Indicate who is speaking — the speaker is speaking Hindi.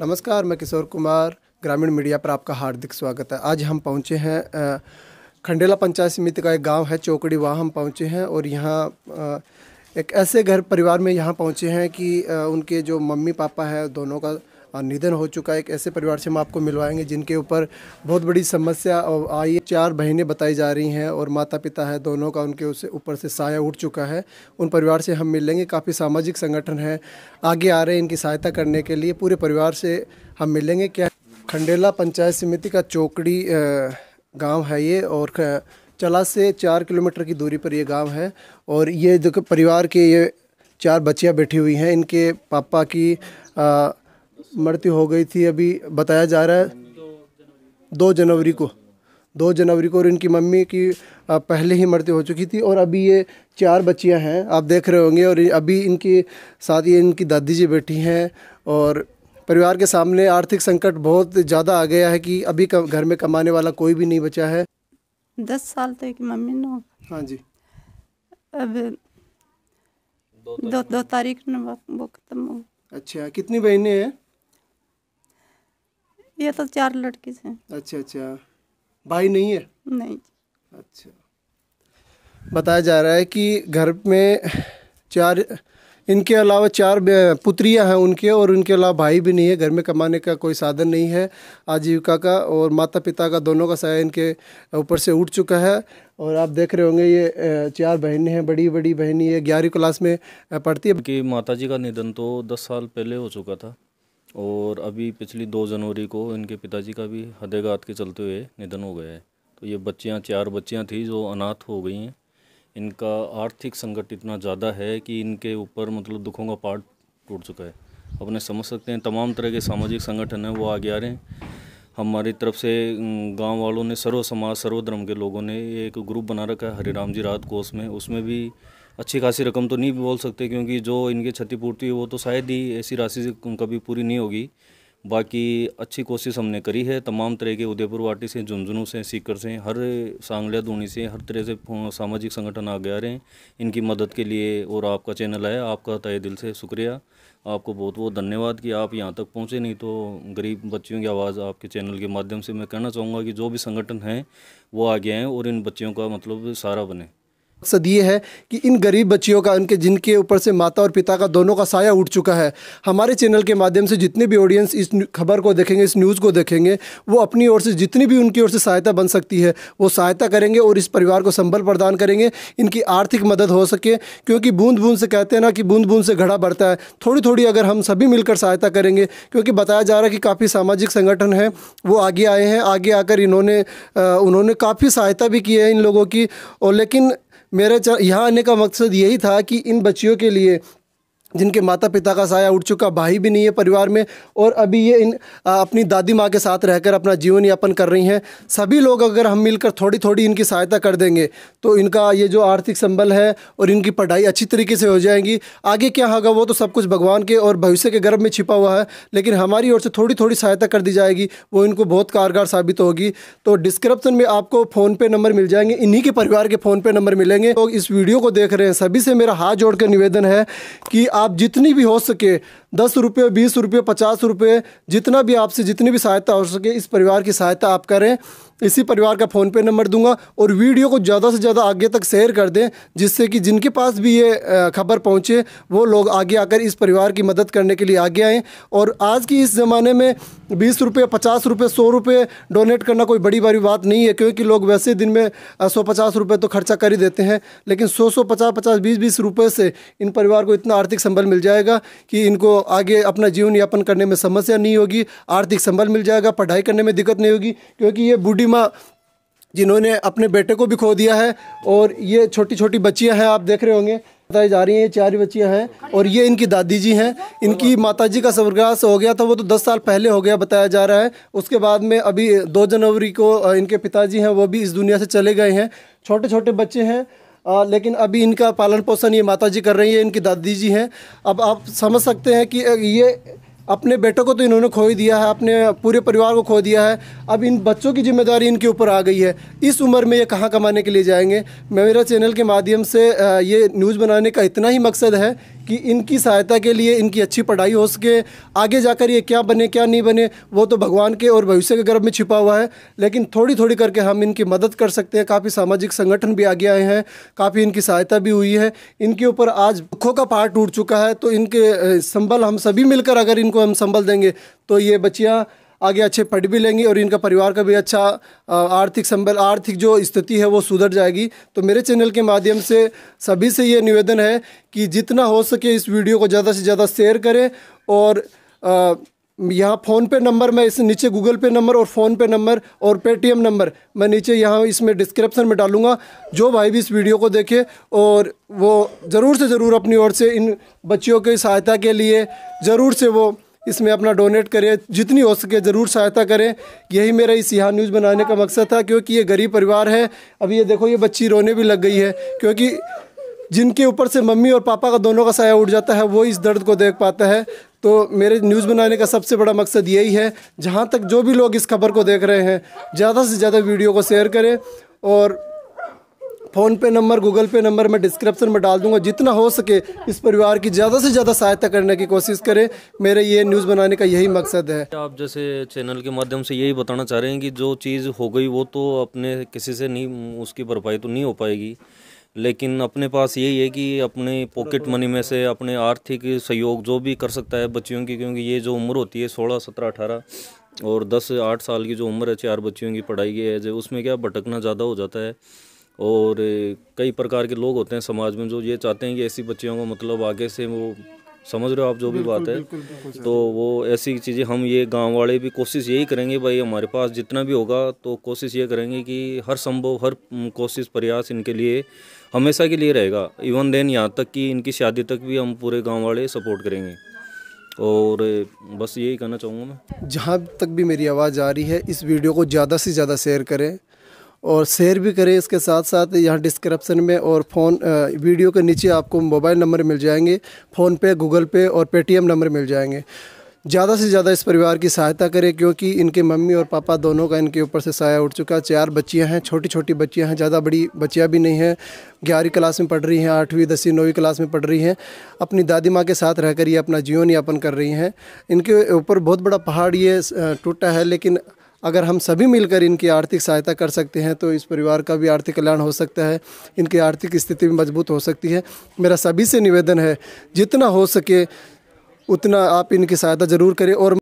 Speaker 1: नमस्कार मैं किशोर कुमार ग्रामीण मीडिया पर आपका हार्दिक स्वागत है आज हम पहुंचे हैं खंडेला पंचायत समिति का एक गांव है चौकड़ी वहाँ हम पहुंचे हैं और यहाँ एक ऐसे घर परिवार में यहाँ पहुंचे हैं कि उनके जो मम्मी पापा हैं दोनों का निधन हो चुका है एक ऐसे परिवार से हम आपको मिलवाएंगे जिनके ऊपर बहुत बड़ी समस्या आई चार बहनें बताई जा रही हैं और माता पिता है दोनों का उनके उससे ऊपर से साया उठ चुका है उन परिवार से हम मिलेंगे काफ़ी सामाजिक संगठन है आगे आ रहे हैं इनकी सहायता करने के लिए पूरे परिवार से हम मिलेंगे क्या खंडेला पंचायत समिति का चौकड़ी गाँव है ये और चला से चार किलोमीटर की दूरी पर ये गांव है और ये जो परिवार के ये चार बच्चियां बैठी हुई हैं इनके पापा की आ, मृत्यु हो गई थी अभी बताया जा रहा है दो जनवरी को दो जनवरी को और इनकी मम्मी की पहले ही मृत्यु हो चुकी थी और अभी ये चार बच्चियां हैं आप देख रहे होंगे और अभी इनके साथ ये इनकी दादी जी बैठी हैं और परिवार के सामने आर्थिक संकट बहुत ज़्यादा आ गया है कि अभी घर में कमाने वाला कोई भी नहीं बचा है दस साल तक तो मम्मी नो हाँ जी अब दो दो तारीख में वो खत्म हो अच्छा कितनी बहनें हैं ये
Speaker 2: तो चार लड़की से
Speaker 1: अच्छा अच्छा भाई नहीं है नहीं अच्छा बताया जा रहा है कि घर में चार इनके अलावा चार पुत्रियां हैं उनके और उनके अलावा भाई भी नहीं है घर में कमाने का कोई साधन नहीं है आजीविका का और माता पिता का दोनों का साया इनके ऊपर से उठ चुका है और आप देख रहे होंगे ये चार बहनें हैं बड़ी बड़ी बहनी है ग्यारहवीं क्लास में
Speaker 2: पढ़ती है कि माता जी का निधन तो दस साल पहले हो चुका था और अभी पिछली दो जनवरी को इनके पिताजी का भी हृदयघात के चलते हुए निधन हो गया है तो ये बच्चियाँ चार बच्चियाँ थी जो अनाथ हो गई हैं इनका आर्थिक संकट इतना ज़्यादा है कि इनके ऊपर मतलब दुखों का पार्ट टूट चुका है अपने समझ सकते हैं तमाम तरह के सामाजिक संगठन हैं वो आगे आ रहे हैं हमारी तरफ से गांव वालों ने सर्व समाज सर्व धर्म के लोगों ने एक ग्रुप बना रखा है हरिराम जी रात कोष में उसमें भी अच्छी खासी रकम तो नहीं बोल सकते क्योंकि जो इनकी क्षतिपूर्ति वो तो शायद ही ऐसी राशि से कभी पूरी नहीं होगी बाकी अच्छी कोशिश हमने करी है तमाम तरह के उदयपुर वाटी से झुंझुनू से सीकर से हर सांगलिया धूनी से हर तरह से सामाजिक संगठन आगे आ रहे हैं इनकी मदद के लिए और आपका चैनल आया आपका तय दिल से शुक्रिया आपको बहुत बहुत धन्यवाद कि आप यहाँ तक पहुँचे नहीं तो गरीब बच्चियों की आवाज़ आपके चैनल के माध्यम से मैं कहना चाहूँगा कि जो भी संगठन हैं वो आगे आएँ और इन बच्चियों का मतलब सारा बने
Speaker 1: मकसद ये है कि इन गरीब बच्चियों का उनके जिनके ऊपर से माता और पिता का दोनों का साया उठ चुका है हमारे चैनल के माध्यम से जितने भी ऑडियंस इस खबर को देखेंगे इस न्यूज़ को देखेंगे वो अपनी ओर से जितनी भी उनकी ओर से सहायता बन सकती है वो सहायता करेंगे और इस परिवार को संबल प्रदान करेंगे इनकी आर्थिक मदद हो सके क्योंकि बूंद बूंद से कहते हैं ना कि बूंद बूंद से घड़ा बढ़ता है थोड़ी थोड़ी अगर हम सभी मिलकर सहायता करेंगे क्योंकि बताया जा रहा है कि काफ़ी सामाजिक संगठन है वो आगे आए हैं आगे आकर इन्होंने उन्होंने काफ़ी सहायता भी की है इन लोगों की और लेकिन मेरे यहाँ आने का मकसद यही था कि इन बच्चियों के लिए जिनके माता पिता का साया उठ चुका भाई भी नहीं है परिवार में और अभी ये इन आ, अपनी दादी माँ के साथ रहकर अपना जीवन यापन कर रही हैं सभी लोग अगर हम मिलकर थोड़ी थोड़ी इनकी सहायता कर देंगे तो इनका ये जो आर्थिक संबल है और इनकी पढ़ाई अच्छी तरीके से हो जाएगी आगे क्या होगा वो तो सब कुछ भगवान के और भविष्य के गर्भ में छिपा हुआ है लेकिन हमारी ओर से थोड़ी थोड़ी सहायता कर दी जाएगी वो इनको बहुत कारगर साबित होगी तो डिस्क्रिप्शन में आपको फ़ोनपे नंबर मिल जाएंगे इन्हीं के परिवार के फ़ोनपे नंबर मिलेंगे लोग तो इस वीडियो को देख रहे हैं सभी से मेरा हाथ जोड़ निवेदन है कि आप जितनी भी हो सके दस रुपये बीस रुपये पचास रुपये जितना भी आपसे जितनी भी सहायता हो सके इस परिवार की सहायता आप करें इसी परिवार का फ़ोन पे नंबर दूंगा और वीडियो को ज़्यादा से ज़्यादा आगे तक शेयर कर दें जिससे कि जिनके पास भी ये खबर पहुंचे वो लोग आगे आकर इस परिवार की मदद करने के लिए आगे आएँ और आज की इस ज़माने में बीस रुपये पचास रुपये सौ रुपये डोनेट करना कोई बड़ी बड़ी बात नहीं है क्योंकि लोग वैसे दिन में सौ पचास रुपये तो खर्चा कर ही देते हैं लेकिन सौ सौ पचास पचास बीस बीस रुपये से इन परिवार को इतना आर्थिक संबल मिल जाएगा कि इनको आगे अपना जीवन यापन करने में समस्या नहीं होगी आर्थिक संबल मिल जाएगा पढ़ाई करने में दिक्कत नहीं होगी क्योंकि ये बूढ़ी माँ जिन्होंने अपने बेटे को भी खो दिया है और ये छोटी छोटी बच्चियाँ हैं आप देख रहे होंगे बताई जा रही हैं ये चार बच्चियाँ हैं और ये इनकी दादी जी हैं इनकी माता जी का स्वर्गास हो गया था वो तो दस साल पहले हो गया बताया जा रहा है उसके बाद में अभी दो जनवरी को इनके पिताजी हैं वो भी इस दुनिया से चले गए हैं छोटे छोटे बच्चे हैं आ, लेकिन अभी इनका पालन पोषण ये माता जी कर रही है इनकी दादी जी हैं अब आप समझ सकते हैं कि ये अपने बेटों को तो इन्होंने खो ही दिया है अपने पूरे परिवार को खो दिया है अब इन बच्चों की जिम्मेदारी इनके ऊपर आ गई है इस उम्र में ये कहाँ कमाने के लिए जाएंगे मेरा चैनल के माध्यम से ये न्यूज़ बनाने का इतना ही मकसद है कि इनकी सहायता के लिए इनकी अच्छी पढ़ाई हो सके आगे जाकर ये क्या बने क्या नहीं बने वो तो भगवान के और भविष्य के गर्भ में छिपा हुआ है लेकिन थोड़ी थोड़ी करके हम इनकी मदद कर सकते हैं काफ़ी सामाजिक संगठन भी आगे आए हैं काफ़ी इनकी सहायता भी हुई है इनके ऊपर आज दुखों का पहाड़ टूट चुका है तो इनके संबल हम सभी मिलकर अगर इनको हम संबल देंगे तो ये बच्चियाँ आगे अच्छे पढ़ भी लेंगी और इनका परिवार का भी अच्छा आर्थिक संबल आर्थिक जो स्थिति है वो सुधर जाएगी तो मेरे चैनल के माध्यम से सभी से ये निवेदन है कि जितना हो सके इस वीडियो को ज़्यादा से ज़्यादा शेयर करें और यहाँ यहाँ फ़ोनपे नंबर मैं इस नीचे गूगल पे नंबर और फ़ोनपे नंबर और पेटीएम नंबर मैं नीचे यहाँ इसमें डिस्क्रिप्शन में डालूँगा जो भाई भी इस वीडियो को देखे और वो ज़रूर से ज़रूर अपनी ओर से इन बच्चियों की सहायता के लिए ज़रूर से वो इसमें अपना डोनेट करें जितनी हो सके ज़रूर सहायता करें यही मेरा इस यहाँ न्यूज़ बनाने का मकसद था क्योंकि ये गरीब परिवार है अभी ये देखो ये बच्ची रोने भी लग गई है क्योंकि जिनके ऊपर से मम्मी और पापा का दोनों का साया उठ जाता है वो इस दर्द को देख पाता है तो मेरे न्यूज़ बनाने का सबसे बड़ा मकसद यही है जहाँ तक जो भी लोग इस खबर को देख रहे हैं ज़्यादा से ज़्यादा वीडियो को शेयर करें और PhonePe number Google Pay number मैं डिस्क्रिप्शन में डाल दूंगा जितना हो सके इस परिवार की ज़्यादा से ज़्यादा सहायता करने की कोशिश करें मेरे ये न्यूज़ बनाने का यही मकसद है
Speaker 2: आप जैसे चैनल के माध्यम से यही बताना चाह रहे हैं कि जो चीज़ हो गई वो तो अपने किसी से नहीं उसकी भरपाई तो नहीं हो पाएगी लेकिन अपने पास यही है कि अपने पॉकेट मनी में से अपने आर्थिक सहयोग जो भी कर सकता है बच्चियों की क्योंकि ये जो उम्र होती है सोलह सत्रह अठारह और दस आठ साल की जो उम्र है चार बच्चियों की पढ़ाई की है जो उसमें क्या भटकना ज़्यादा हो जाता है और कई प्रकार के लोग होते हैं समाज में जो ये चाहते हैं कि ऐसी बच्चियों को मतलब आगे से वो समझ रहे हो आप जो भी बात है बिल्कुल, बिल्कुल, तो वो ऐसी चीज़ें हम ये गांव वाले भी कोशिश यही करेंगे भाई हमारे पास जितना भी होगा तो कोशिश ये करेंगे कि हर संभव हर कोशिश प्रयास इनके लिए हमेशा के लिए रहेगा इवन देन यहाँ तक कि इनकी शादी तक भी हम पूरे गाँव वाले सपोर्ट करेंगे और बस यही कहना चाहूँगा
Speaker 1: मैं जहाँ तक भी मेरी आवाज़ आ रही है इस वीडियो को ज़्यादा से ज़्यादा शेयर करें और शेयर भी करें इसके साथ साथ यहाँ डिस्क्रिप्शन में और फ़ोन वीडियो के नीचे आपको मोबाइल नंबर मिल जाएंगे फ़ोनपे गूगल पे और पेटीएम नंबर मिल जाएंगे ज़्यादा से ज़्यादा इस परिवार की सहायता करें क्योंकि इनके मम्मी और पापा दोनों का इनके ऊपर से साया उठ चुका है चार बच्चियां हैं छोटी छोटी बच्चियां हैं ज़्यादा बड़ी बच्चियाँ भी नहीं हैं ग्यारहवीं क्लास में पढ़ रही हैं आठवीं दसवीं नौवीं क्लास में पढ़ रही हैं अपनी दादी माँ के साथ रहकर ये अपना जीवन यापन कर रही हैं इनके ऊपर बहुत बड़ा पहाड़ ये टूटा है लेकिन अगर हम सभी मिलकर इनकी आर्थिक सहायता कर सकते हैं तो इस परिवार का भी आर्थिक कल्याण हो सकता है इनकी आर्थिक स्थिति भी मजबूत हो सकती है मेरा सभी से निवेदन है जितना हो सके उतना आप इनकी सहायता ज़रूर करें और